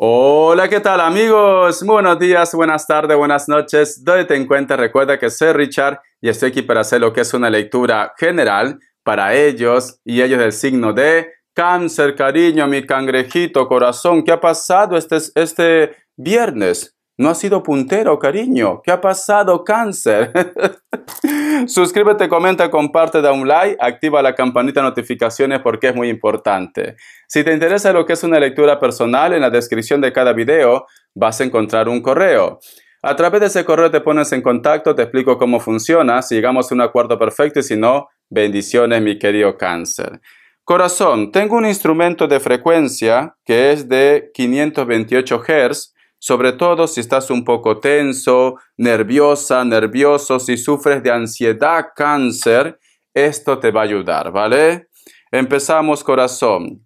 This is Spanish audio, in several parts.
Hola, ¿qué tal amigos? buenos días, buenas tardes, buenas noches. Donde en cuenta, recuerda que soy Richard y estoy aquí para hacer lo que es una lectura general para ellos y ellos del signo de cáncer, cariño, mi cangrejito, corazón. ¿Qué ha pasado este, este viernes? No ha sido puntero, cariño. ¿Qué ha pasado, cáncer? Suscríbete, comenta, comparte, da un like, activa la campanita de notificaciones porque es muy importante. Si te interesa lo que es una lectura personal, en la descripción de cada video vas a encontrar un correo. A través de ese correo te pones en contacto, te explico cómo funciona, si llegamos a un acuerdo perfecto y si no, bendiciones, mi querido cáncer. Corazón, tengo un instrumento de frecuencia que es de 528 Hz sobre todo si estás un poco tenso, nerviosa, nervioso, si sufres de ansiedad, cáncer, esto te va a ayudar, ¿vale? Empezamos corazón.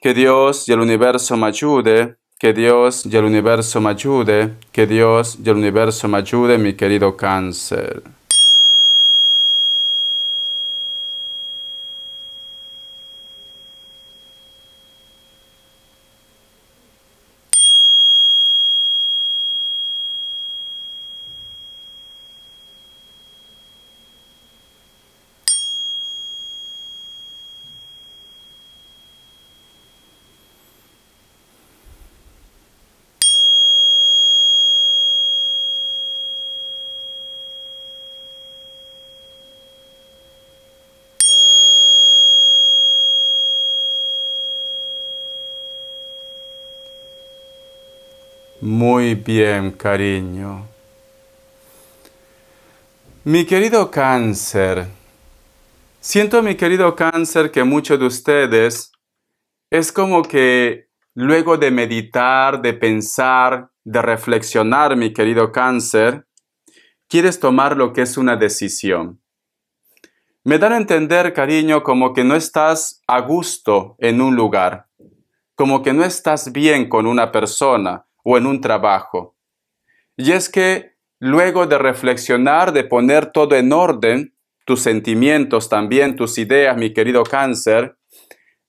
Que Dios y el universo me ayude, que Dios y el universo me ayude, que Dios y el universo me ayude, mi querido cáncer. Muy bien, cariño. Mi querido cáncer, siento mi querido cáncer que muchos de ustedes es como que luego de meditar, de pensar, de reflexionar, mi querido cáncer, quieres tomar lo que es una decisión. Me dan a entender, cariño, como que no estás a gusto en un lugar, como que no estás bien con una persona, o en un trabajo. Y es que luego de reflexionar, de poner todo en orden, tus sentimientos también, tus ideas, mi querido cáncer,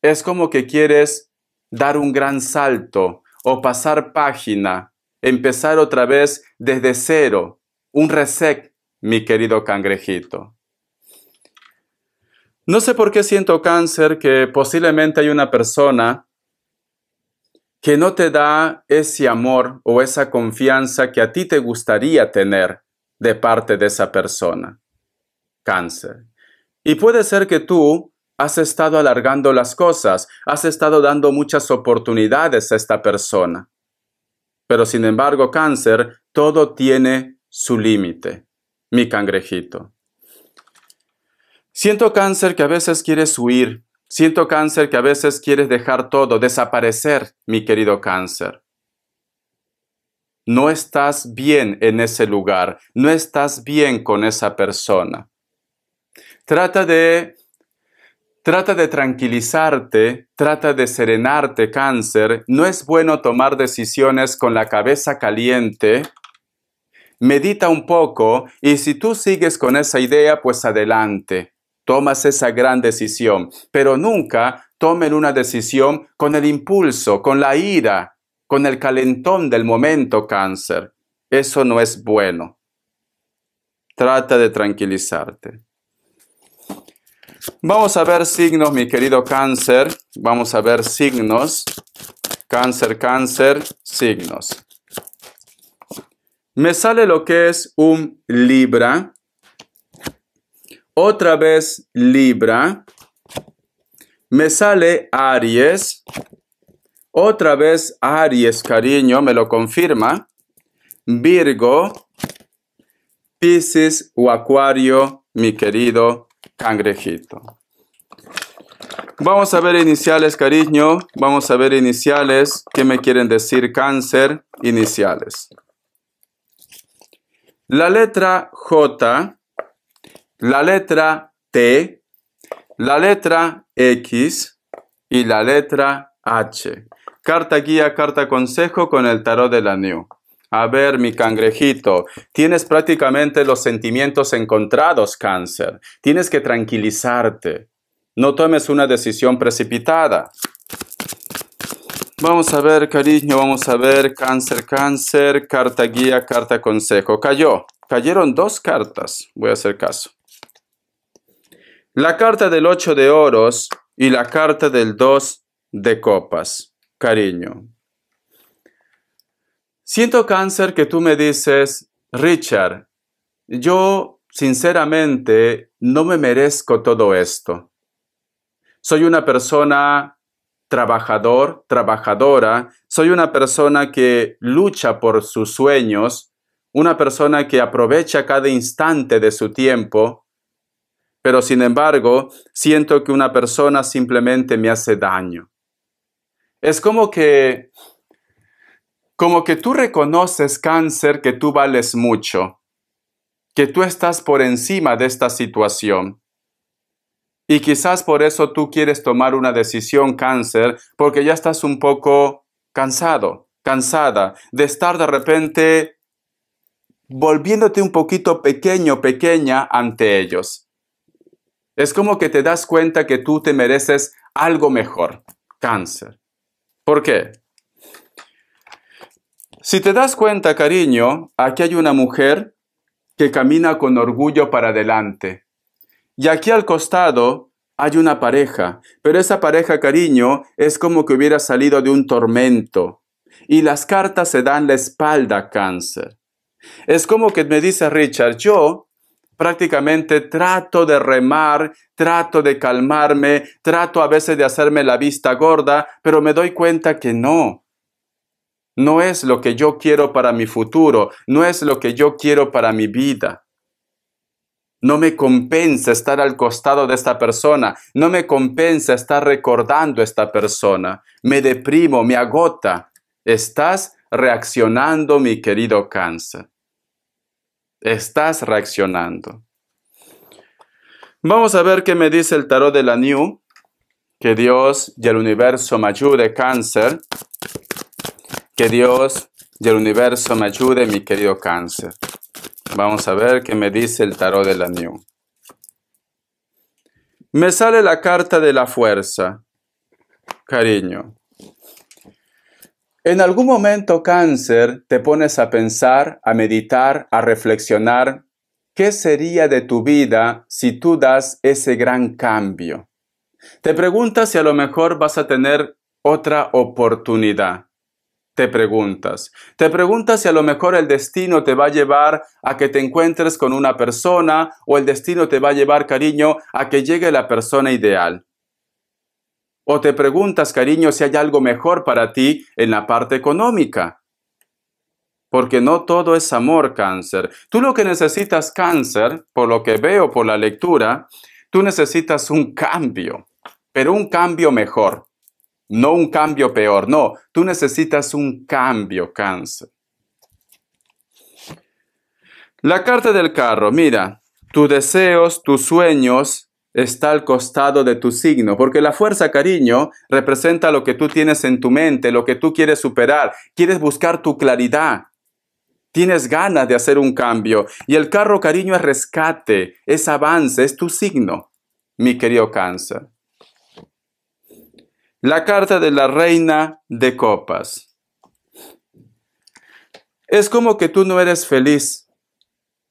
es como que quieres dar un gran salto o pasar página, empezar otra vez desde cero, un reset, mi querido cangrejito. No sé por qué siento cáncer que posiblemente hay una persona que no te da ese amor o esa confianza que a ti te gustaría tener de parte de esa persona. Cáncer. Y puede ser que tú has estado alargando las cosas, has estado dando muchas oportunidades a esta persona. Pero sin embargo, cáncer, todo tiene su límite, mi cangrejito. Siento cáncer que a veces quieres huir, Siento cáncer que a veces quieres dejar todo, desaparecer, mi querido cáncer. No estás bien en ese lugar, no estás bien con esa persona. Trata de Trata de tranquilizarte, trata de serenarte, cáncer. No es bueno tomar decisiones con la cabeza caliente. Medita un poco y si tú sigues con esa idea, pues adelante tomas esa gran decisión, pero nunca tomen una decisión con el impulso, con la ira, con el calentón del momento cáncer. Eso no es bueno. Trata de tranquilizarte. Vamos a ver signos, mi querido cáncer. Vamos a ver signos. Cáncer, cáncer, signos. Me sale lo que es un Libra, otra vez Libra. Me sale Aries. Otra vez Aries, cariño, me lo confirma. Virgo, Piscis o Acuario, mi querido cangrejito. Vamos a ver iniciales, cariño. Vamos a ver iniciales. ¿Qué me quieren decir cáncer? Iniciales. La letra J la letra T, la letra X y la letra H. Carta guía, carta consejo con el tarot de la New. A ver, mi cangrejito, tienes prácticamente los sentimientos encontrados, cáncer. Tienes que tranquilizarte. No tomes una decisión precipitada. Vamos a ver, cariño, vamos a ver, cáncer, cáncer, carta guía, carta consejo. Cayó. Cayeron dos cartas. Voy a hacer caso. La carta del 8 de oros y la carta del 2 de copas. Cariño. Siento cáncer que tú me dices, Richard, yo sinceramente no me merezco todo esto. Soy una persona trabajador, trabajadora, soy una persona que lucha por sus sueños, una persona que aprovecha cada instante de su tiempo, pero sin embargo siento que una persona simplemente me hace daño. Es como que, como que tú reconoces, cáncer, que tú vales mucho, que tú estás por encima de esta situación. Y quizás por eso tú quieres tomar una decisión, cáncer, porque ya estás un poco cansado, cansada de estar de repente volviéndote un poquito pequeño, pequeña ante ellos. Es como que te das cuenta que tú te mereces algo mejor, cáncer. ¿Por qué? Si te das cuenta, cariño, aquí hay una mujer que camina con orgullo para adelante. Y aquí al costado hay una pareja, pero esa pareja, cariño, es como que hubiera salido de un tormento. Y las cartas se dan la espalda, cáncer. Es como que me dice Richard, yo prácticamente trato de remar, trato de calmarme, trato a veces de hacerme la vista gorda, pero me doy cuenta que no. No es lo que yo quiero para mi futuro, no es lo que yo quiero para mi vida. No me compensa estar al costado de esta persona, no me compensa estar recordando a esta persona. Me deprimo, me agota. Estás reaccionando, mi querido cáncer. Estás reaccionando. Vamos a ver qué me dice el tarot de la New. Que Dios y el universo me ayude, cáncer. Que Dios y el universo me ayude, mi querido cáncer. Vamos a ver qué me dice el tarot de la New. Me sale la carta de la fuerza. Cariño, en algún momento cáncer te pones a pensar, a meditar, a reflexionar, ¿qué sería de tu vida si tú das ese gran cambio? Te preguntas si a lo mejor vas a tener otra oportunidad. Te preguntas. Te preguntas si a lo mejor el destino te va a llevar a que te encuentres con una persona o el destino te va a llevar, cariño, a que llegue la persona ideal. O te preguntas, cariño, si hay algo mejor para ti en la parte económica. Porque no todo es amor, cáncer. Tú lo que necesitas, cáncer, por lo que veo, por la lectura, tú necesitas un cambio, pero un cambio mejor, no un cambio peor, no, tú necesitas un cambio, cáncer. La carta del carro, mira, tus deseos, tus sueños, está al costado de tu signo, porque la fuerza, cariño, representa lo que tú tienes en tu mente, lo que tú quieres superar, quieres buscar tu claridad, tienes ganas de hacer un cambio. Y el carro, cariño, es rescate, es avance, es tu signo, mi querido cáncer. La carta de la reina de copas. Es como que tú no eres feliz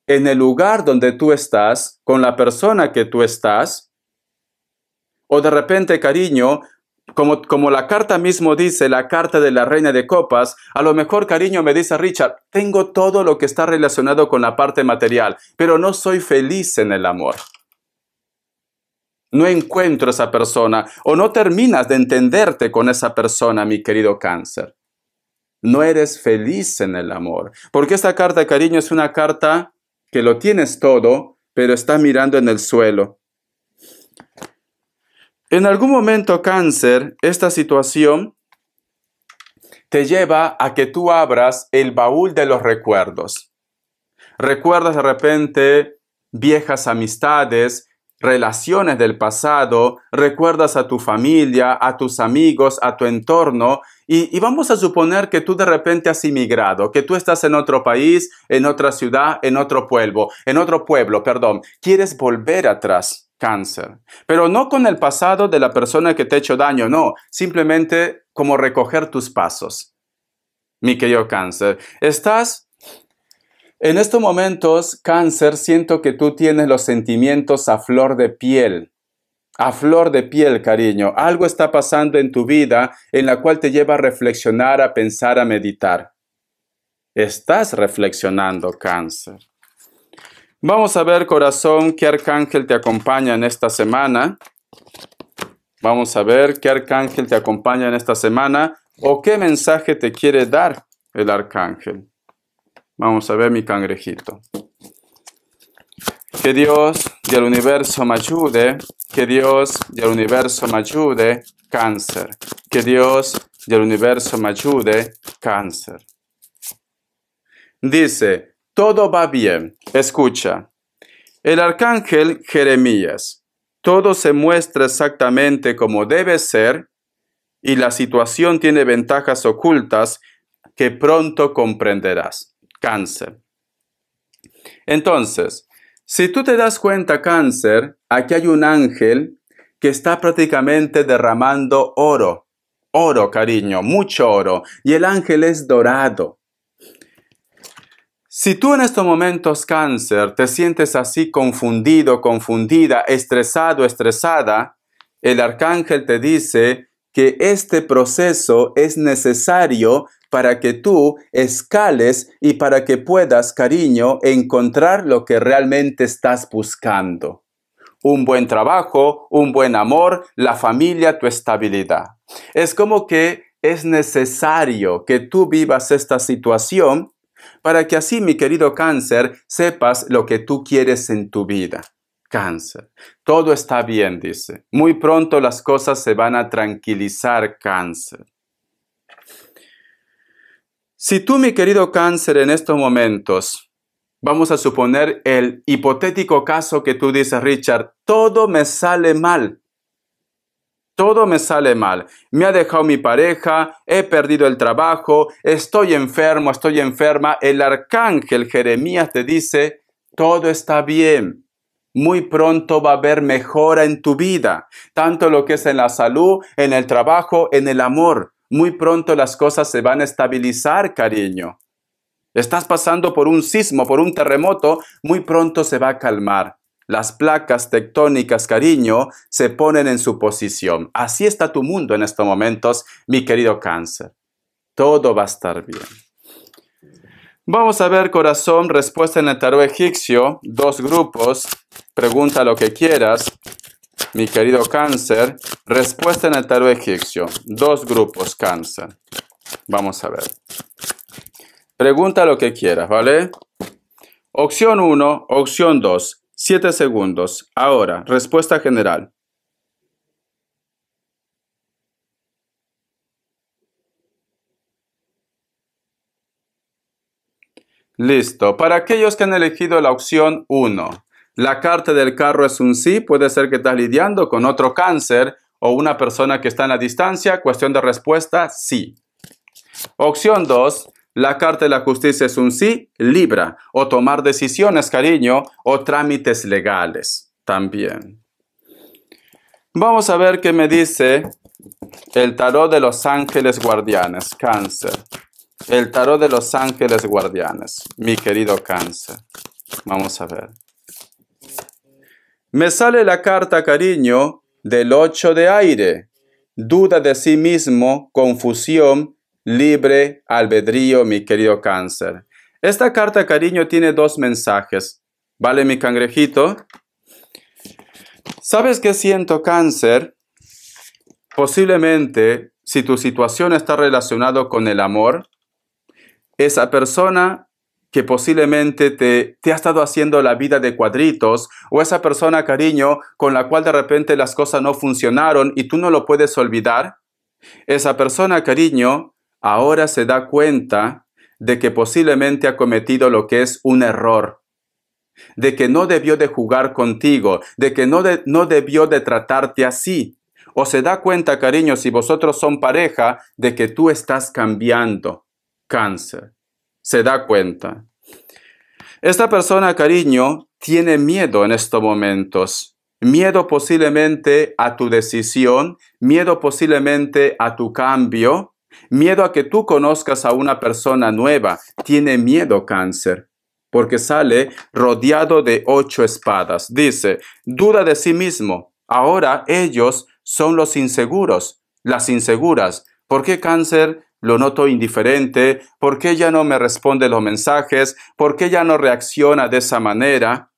en el lugar donde tú estás, con la persona que tú estás. O de repente, cariño, como, como la carta mismo dice, la carta de la reina de copas, a lo mejor, cariño, me dice Richard, tengo todo lo que está relacionado con la parte material, pero no soy feliz en el amor. No encuentro a esa persona o no terminas de entenderte con esa persona, mi querido cáncer. No eres feliz en el amor. Porque esta carta, cariño, es una carta que lo tienes todo, pero está mirando en el suelo. En algún momento, cáncer, esta situación te lleva a que tú abras el baúl de los recuerdos. Recuerdas de repente viejas amistades, relaciones del pasado, recuerdas a tu familia, a tus amigos, a tu entorno y, vamos a suponer que tú de repente has inmigrado, que tú estás en otro país, en otra ciudad, en otro pueblo, en otro pueblo, perdón. Quieres volver atrás, cáncer. Pero no con el pasado de la persona que te ha hecho daño, no. Simplemente como recoger tus pasos. Mi querido cáncer, estás... En estos momentos, cáncer, siento que tú tienes los sentimientos a flor de piel a flor de piel, cariño. Algo está pasando en tu vida en la cual te lleva a reflexionar, a pensar, a meditar. Estás reflexionando, cáncer. Vamos a ver, corazón, qué arcángel te acompaña en esta semana. Vamos a ver qué arcángel te acompaña en esta semana o qué mensaje te quiere dar el arcángel. Vamos a ver mi cangrejito. Que Dios del universo me ayude, que Dios del universo me ayude, cáncer. Que Dios del universo me ayude, cáncer. Dice, todo va bien, escucha. El arcángel Jeremías, todo se muestra exactamente como debe ser y la situación tiene ventajas ocultas que pronto comprenderás. Cáncer. Entonces, si tú te das cuenta, cáncer, aquí hay un ángel que está prácticamente derramando oro. Oro, cariño, mucho oro. Y el ángel es dorado. Si tú en estos momentos, cáncer, te sientes así confundido, confundida, estresado, estresada, el arcángel te dice que este proceso es necesario para que tú escales y para que puedas, cariño, encontrar lo que realmente estás buscando. Un buen trabajo, un buen amor, la familia, tu estabilidad. Es como que es necesario que tú vivas esta situación para que así, mi querido cáncer, sepas lo que tú quieres en tu vida. Cáncer. Todo está bien, dice. Muy pronto las cosas se van a tranquilizar, cáncer. Si tú, mi querido cáncer, en estos momentos, vamos a suponer el hipotético caso que tú dices, Richard, todo me sale mal. Todo me sale mal. Me ha dejado mi pareja, he perdido el trabajo, estoy enfermo, estoy enferma. El arcángel Jeremías te dice, todo está bien muy pronto va a haber mejora en tu vida, tanto lo que es en la salud, en el trabajo, en el amor. Muy pronto las cosas se van a estabilizar, cariño. Estás pasando por un sismo, por un terremoto, muy pronto se va a calmar. Las placas tectónicas, cariño, se ponen en su posición. Así está tu mundo en estos momentos, mi querido cáncer. Todo va a estar bien. Vamos a ver, corazón, respuesta en el tarot egipcio, dos grupos, pregunta lo que quieras, mi querido cáncer, respuesta en el tarot egipcio, dos grupos, cáncer. Vamos a ver. Pregunta lo que quieras, ¿vale? Opción 1, opción 2, 7 segundos. Ahora, respuesta general. Listo. Para aquellos que han elegido la opción 1, la carta del carro es un sí, puede ser que estás lidiando con otro cáncer o una persona que está en la distancia, cuestión de respuesta, sí. Opción 2, la carta de la justicia es un sí, libra, o tomar decisiones, cariño, o trámites legales, también. Vamos a ver qué me dice el tarot de los ángeles guardianes, cáncer. El tarot de los ángeles guardianes, mi querido cáncer. Vamos a ver. Me sale la carta cariño del 8 de aire. Duda de sí mismo, confusión, libre albedrío, mi querido cáncer. Esta carta cariño tiene dos mensajes. ¿Vale mi cangrejito? ¿Sabes qué siento cáncer? Posiblemente, si tu situación está relacionada con el amor, esa persona que posiblemente te, ha estado haciendo la vida de cuadritos, o esa persona, cariño, con la cual de repente las cosas no funcionaron y tú no lo puedes olvidar, esa persona, cariño, ahora se da cuenta de que posiblemente ha cometido lo que es un error, de que no debió de jugar contigo, de que no, no debió de tratarte así. O se da cuenta, cariño, si vosotros son pareja, de que tú estás cambiando cáncer. Se da cuenta. Esta persona, cariño, tiene miedo en estos momentos. Miedo posiblemente a tu decisión, miedo posiblemente a tu cambio, miedo a que tú conozcas a una persona nueva. Tiene miedo cáncer porque sale rodeado de ocho espadas. Dice, duda de sí mismo. Ahora ellos son los inseguros, las inseguras. ¿Por qué cáncer lo noto indiferente, ¿por qué ya no me responde los mensajes? ¿Por qué ya no reacciona de esa manera?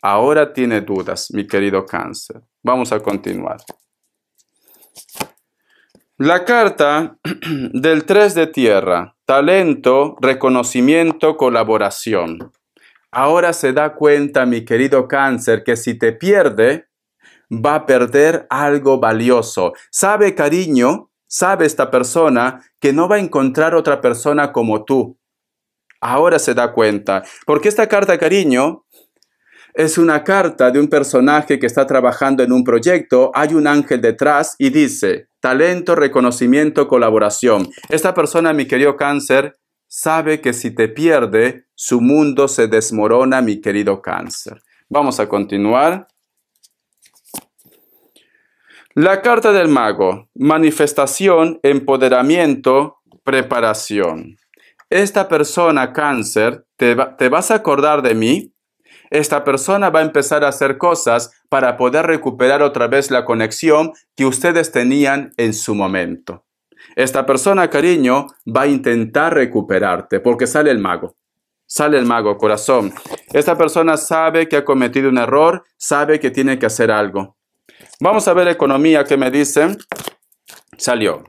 Ahora tiene dudas, mi querido cáncer. Vamos a continuar. La carta del 3 de tierra, talento, reconocimiento, colaboración. Ahora se da cuenta, mi querido cáncer, que si te pierde, va a perder algo valioso. ¿Sabe, cariño? Sabe esta persona que no va a encontrar otra persona como tú. Ahora se da cuenta, porque esta carta cariño es una carta de un personaje que está trabajando en un proyecto, hay un ángel detrás y dice, talento, reconocimiento, colaboración. Esta persona, mi querido cáncer, sabe que si te pierde, su mundo se desmorona, mi querido cáncer. Vamos a continuar. La carta del mago, manifestación, empoderamiento, preparación. Esta persona cáncer, te, vas a acordar de mí? esta persona va a empezar a hacer cosas para poder recuperar otra vez la conexión que ustedes tenían en su momento. Esta persona, cariño, va a intentar recuperarte porque sale el mago. Sale el mago, corazón. Esta persona sabe que ha cometido un error, sabe que tiene que hacer algo. Vamos a ver economía que me dicen. Salió.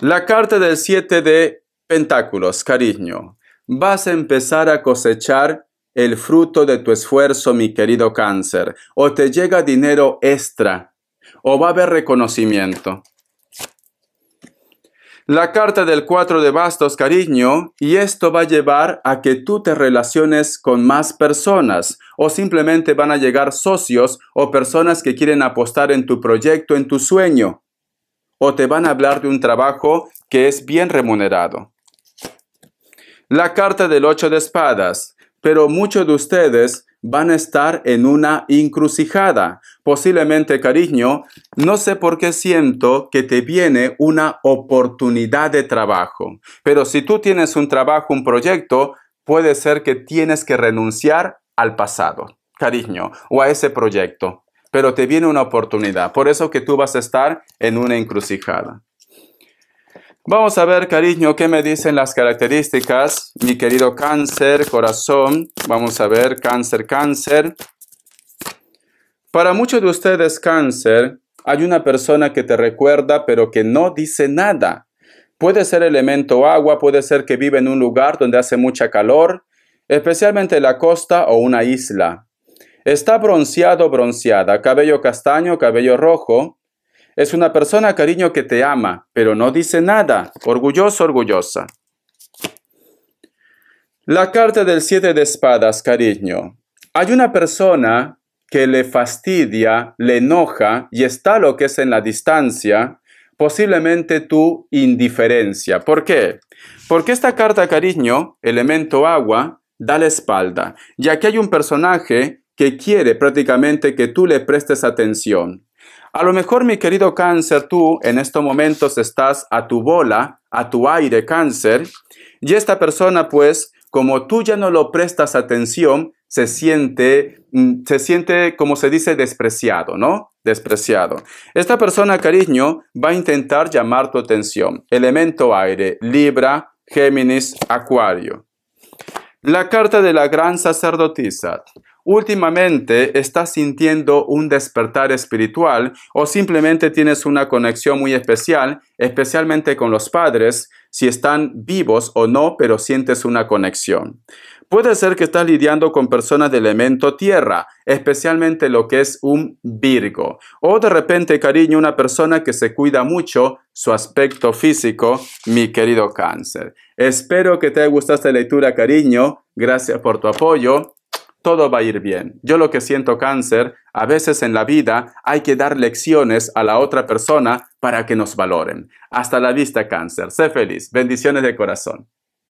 La carta del 7 de Pentáculos, cariño. Vas a empezar a cosechar el fruto de tu esfuerzo, mi querido cáncer. O te llega dinero extra, o va a haber reconocimiento la carta del 4 de bastos, cariño, y esto va a llevar a que tú te relaciones con más personas o simplemente van a llegar socios o personas que quieren apostar en tu proyecto, en tu sueño, o te van a hablar de un trabajo que es bien remunerado. La carta del 8 de espadas, pero muchos de ustedes van a estar en una encrucijada posiblemente cariño, no sé por qué siento que te viene una oportunidad de trabajo. Pero si tú tienes un trabajo, un proyecto, puede ser que tienes que renunciar al pasado, cariño, o a ese proyecto. Pero te viene una oportunidad. Por eso que tú vas a estar en una encrucijada. Vamos a ver, cariño, qué me dicen las características. Mi querido cáncer, corazón. Vamos a ver, cáncer, cáncer. Para muchos de ustedes, cáncer, hay una persona que te recuerda pero que no dice nada. Puede ser elemento agua, puede ser que vive en un lugar donde hace mucha calor, especialmente la costa o una isla. Está bronceado, bronceada, cabello castaño, cabello rojo. Es una persona, cariño, que te ama, pero no dice nada. Orgulloso, orgullosa. La carta del siete de espadas, cariño. Hay una persona que le fastidia, le enoja y está lo que es en la distancia, posiblemente tu indiferencia. ¿Por qué? Porque esta carta cariño, elemento agua, da la espalda, ya que hay un personaje que quiere prácticamente que tú le prestes atención. A lo mejor, mi querido cáncer, tú en estos momentos estás a tu bola, a tu aire cáncer, y esta persona, pues, como tú ya no lo prestas atención, se siente, mm, se siente, como se dice, despreciado, ¿no? Despreciado. Esta persona, cariño, va a intentar llamar tu atención. Elemento aire, Libra, Géminis, Acuario. La carta de la gran sacerdotisa. Últimamente estás sintiendo un despertar espiritual o simplemente tienes una conexión muy especial, especialmente con los padres, si están vivos o no, pero sientes una conexión. Puede ser que estás lidiando con personas de elemento tierra, especialmente lo que es un Virgo. O de repente, cariño, una persona que se cuida mucho su aspecto físico, mi querido cáncer. Espero que te haya gustado esta lectura, cariño. Gracias por tu apoyo. Todo va a ir bien. Yo lo que siento cáncer, a veces en la vida hay que dar lecciones a la otra persona para que nos valoren. Hasta la vista cáncer. Sé feliz. Bendiciones de corazón.